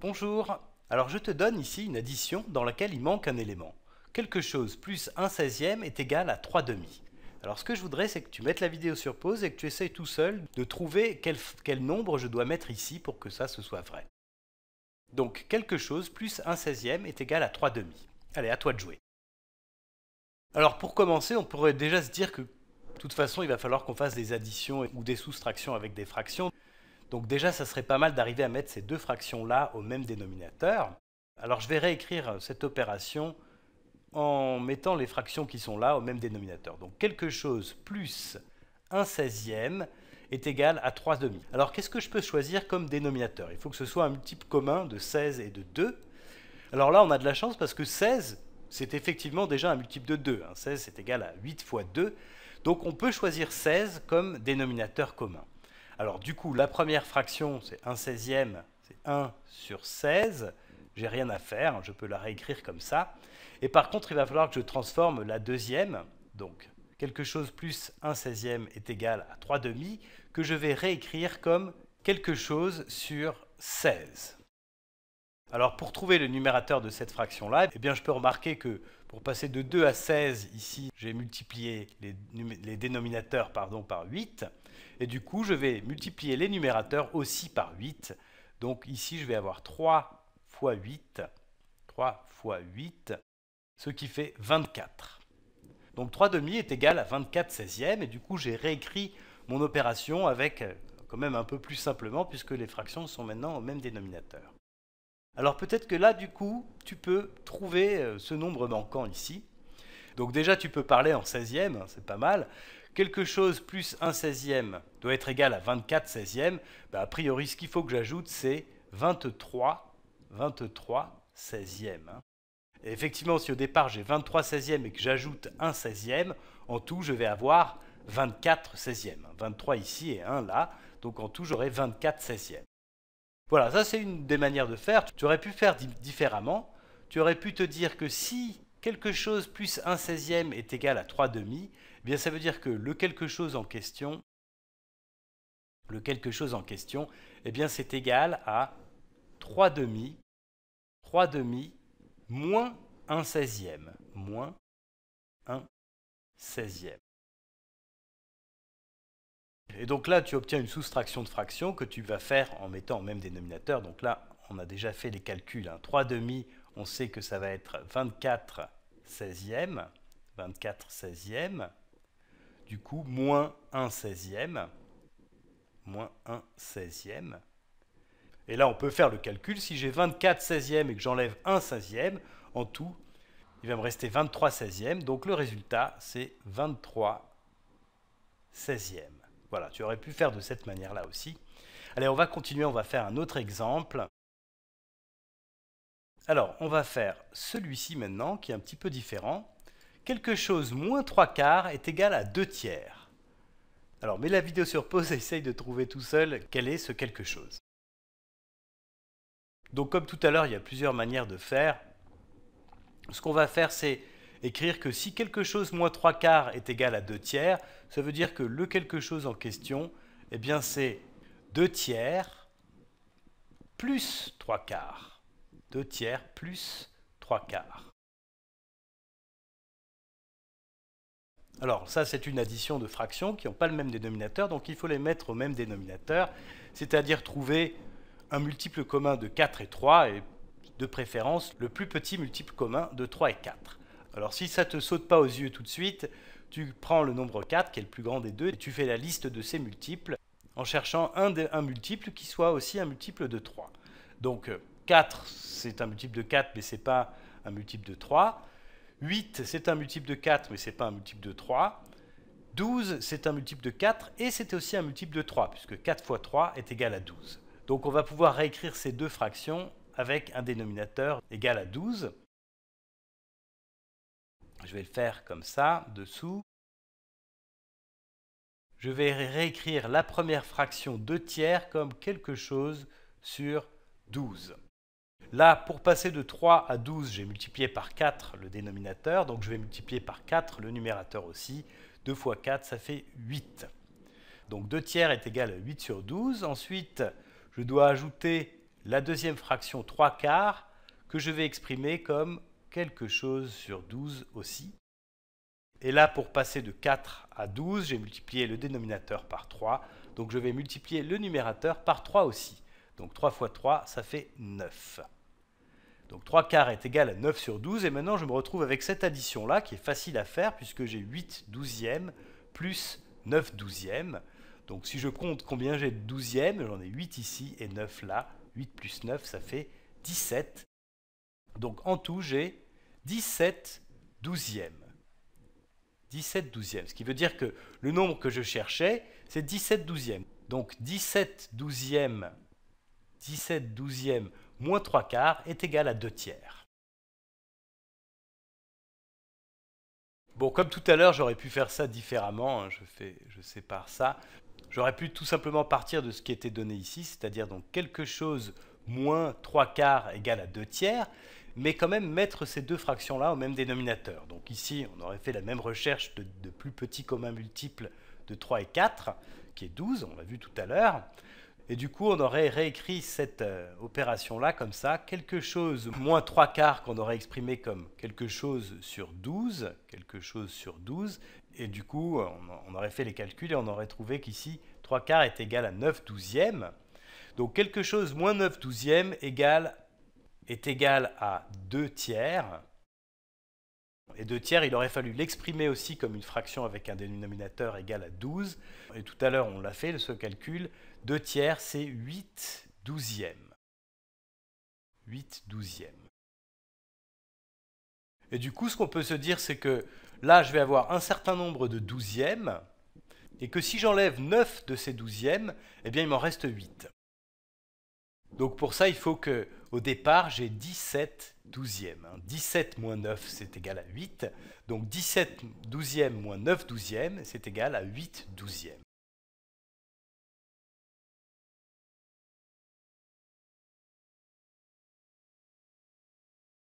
Bonjour, alors je te donne ici une addition dans laquelle il manque un élément. Quelque chose plus 1 16e est égal à 3 demi. Alors ce que je voudrais c'est que tu mettes la vidéo sur pause et que tu essayes tout seul de trouver quel, nombre je dois mettre ici pour que ça ce soit vrai. Donc quelque chose plus 1 16e est égal à 3 demi. Allez, à toi de jouer. Alors pour commencer, on pourrait déjà se dire que de toute façon il va falloir qu'on fasse des additions ou des soustractions avec des fractions. Donc déjà, ça serait pas mal d'arriver à mettre ces deux fractions-là au même dénominateur. Alors je vais réécrire euh, cette opération en mettant les fractions qui sont là au même dénominateur. Donc quelque chose plus 1 16e est égal à 3 demi. Alors qu'est-ce que je peux choisir comme dénominateur Il faut que ce soit un multiple commun de 16 et de 2. Alors là, on a de la chance parce que 16, c'est effectivement déjà un multiple de 2. 16, hein. c'est égal à 8 fois 2. Donc on peut choisir 16 comme dénominateur commun. Alors du coup, la première fraction, c'est 1 16e, c'est 1 sur 16. J'ai rien à faire, je peux la réécrire comme ça. Et par contre, il va falloir que je transforme la deuxième, donc quelque chose plus 1 16e est égal à 3 demi, que je vais réécrire comme quelque chose sur 16. Alors pour trouver le numérateur de cette fraction-là, eh je peux remarquer que pour passer de 2 à 16, ici, j'ai multiplié les, les dénominateurs pardon, par 8. Et du coup, je vais multiplier les numérateurs aussi par 8. Donc ici, je vais avoir 3 fois 8. 3 fois 8, ce qui fait 24. Donc 3 demi est égal à 24 16 Et du coup, j'ai réécrit mon opération avec euh, quand même un peu plus simplement puisque les fractions sont maintenant au même dénominateur. Alors peut-être que là, du coup, tu peux trouver euh, ce nombre manquant ici. Donc déjà, tu peux parler en 16e, hein, c'est pas mal. Quelque chose plus 1 16e doit être égal à 24 16e. Bah, a priori, ce qu'il faut que j'ajoute, c'est 23, 23 16e. effectivement, si au départ j'ai 23 16e et que j'ajoute 1 16e, en tout, je vais avoir 24 16e. 23 ici et 1 là, donc en tout, j'aurai 24 16e. Voilà, ça c'est une des manières de faire. Tu aurais pu faire différemment. Tu aurais pu te dire que si quelque chose plus 1 16e est égal à 3 demi, eh bien ça veut dire que le quelque chose en question, le quelque chose en question, eh bien c'est égal à 3 demi, 3 demi moins 1 16e, moins 1 16e. Et donc là, tu obtiens une soustraction de fraction que tu vas faire en mettant au même dénominateur. Donc là, on a déjà fait les calculs. Hein. 3 demi, on sait que ça va être 24 16e. 24 16e. Du coup, moins 1 16e. Moins 1 16e. Et là, on peut faire le calcul. Si j'ai 24 16e et que j'enlève 1 16e, en tout, il va me rester 23 16e. Donc le résultat, c'est 23 16e. Voilà, tu aurais pu faire de cette manière-là aussi. Allez, on va continuer, on va faire un autre exemple. Alors, on va faire celui-ci maintenant, qui est un petit peu différent. Quelque chose moins 3 quarts est égal à 2 tiers. Alors, mets la vidéo sur pause et essaye de trouver tout seul quel est ce quelque chose. Donc, comme tout à l'heure, il y a plusieurs manières de faire. Ce qu'on va faire, c'est écrire que si quelque chose moins 3 quarts est égal à 2 tiers, ça veut dire que le quelque chose en question, eh c'est 2 tiers plus 3 quarts. 2 tiers plus 3 quarts. Alors ça c'est une addition de fractions qui n'ont pas le même dénominateur, donc il faut les mettre au même dénominateur, c'est-à-dire trouver un multiple commun de 4 et 3, et de préférence le plus petit multiple commun de 3 et 4. Alors si ça ne te saute pas aux yeux tout de suite, tu prends le nombre 4, qui est le plus grand des deux, et tu fais la liste de ces multiples en cherchant un, multiple qui soit aussi un multiple de 3. Donc 4, euh, c'est un multiple de 4, mais ce n'est pas un multiple de 3. 8, c'est un multiple de 4, mais ce n'est pas un multiple de 3. 12, c'est un multiple de 4, et c'est aussi un multiple de 3, puisque 4 fois 3 est égal à 12. Donc on va pouvoir réécrire ces deux fractions avec un dénominateur égal à 12. Je vais le faire comme ça, dessous. Je vais réécrire la première fraction 2 tiers comme quelque chose sur 12. Là, pour passer de 3 à 12, j'ai multiplié par 4 le dénominateur, donc je vais multiplier par 4 le numérateur aussi. 2 fois 4, ça fait 8. Donc 2 tiers est égal à 8 sur 12. Ensuite, je dois ajouter la deuxième fraction 3 quarts que je vais exprimer comme quelque chose sur 12 aussi. Et là, pour passer de 4 à 12, j'ai multiplié le dénominateur par 3, donc je vais multiplier le numérateur par 3 aussi. Donc 3 fois 3, ça fait 9. Donc 3 quarts est égal à 9 sur 12, et maintenant je me retrouve avec cette addition-là, qui est facile à faire, puisque j'ai 8 douzièmes plus 9 douzièmes. Donc si je compte combien j'ai de douzièmes, j'en ai 8 ici et 9 là. 8 plus 9, ça fait 17. Donc en tout, j'ai 17 douzièmes. 17 douzièmes, ce qui veut dire que le nombre que je cherchais, c'est 17 douzièmes. Donc 17 douzièmes, 17 moins 3 quarts est égal à 2 tiers. Bon, comme tout à l'heure, j'aurais pu faire ça différemment, hein, je, fais, sépare ça. J'aurais pu tout simplement partir de ce qui était donné ici, c'est-à-dire donc quelque chose moins 3 quarts égal à 2 tiers mais quand même mettre ces deux fractions-là au même dénominateur. Donc ici, on aurait fait la même recherche de, plus petits communs multiples de 3 et 4, qui est 12, on l'a vu tout à l'heure. Et du coup, on aurait réécrit cette euh, opération-là comme ça, quelque chose moins 3 quarts qu'on aurait exprimé comme quelque chose sur 12, quelque chose sur 12. Et du coup, on, aurait fait les calculs et on aurait trouvé qu'ici, 3 quarts est égal à 9 douzièmes. Donc quelque chose moins 9 douzièmes égale est égal à 2 tiers. Et 2 tiers, il aurait fallu l'exprimer aussi comme une fraction avec un dénominateur égal à 12. Et tout à l'heure, on l'a fait, ce calcul. 2 tiers, c'est 8 douzièmes. 8 douzièmes. Et du coup, ce qu'on peut se dire, c'est que là, je vais avoir un certain nombre de douzièmes, et que si j'enlève 9 de ces douzièmes, eh bien, il m'en reste 8. Donc pour ça, il faut que au départ, j'ai 17 douzièmes. 17 hein. moins 9, c'est égal à 8. Donc 17 douzièmes moins 9 douzièmes, c'est égal à 8 douzièmes.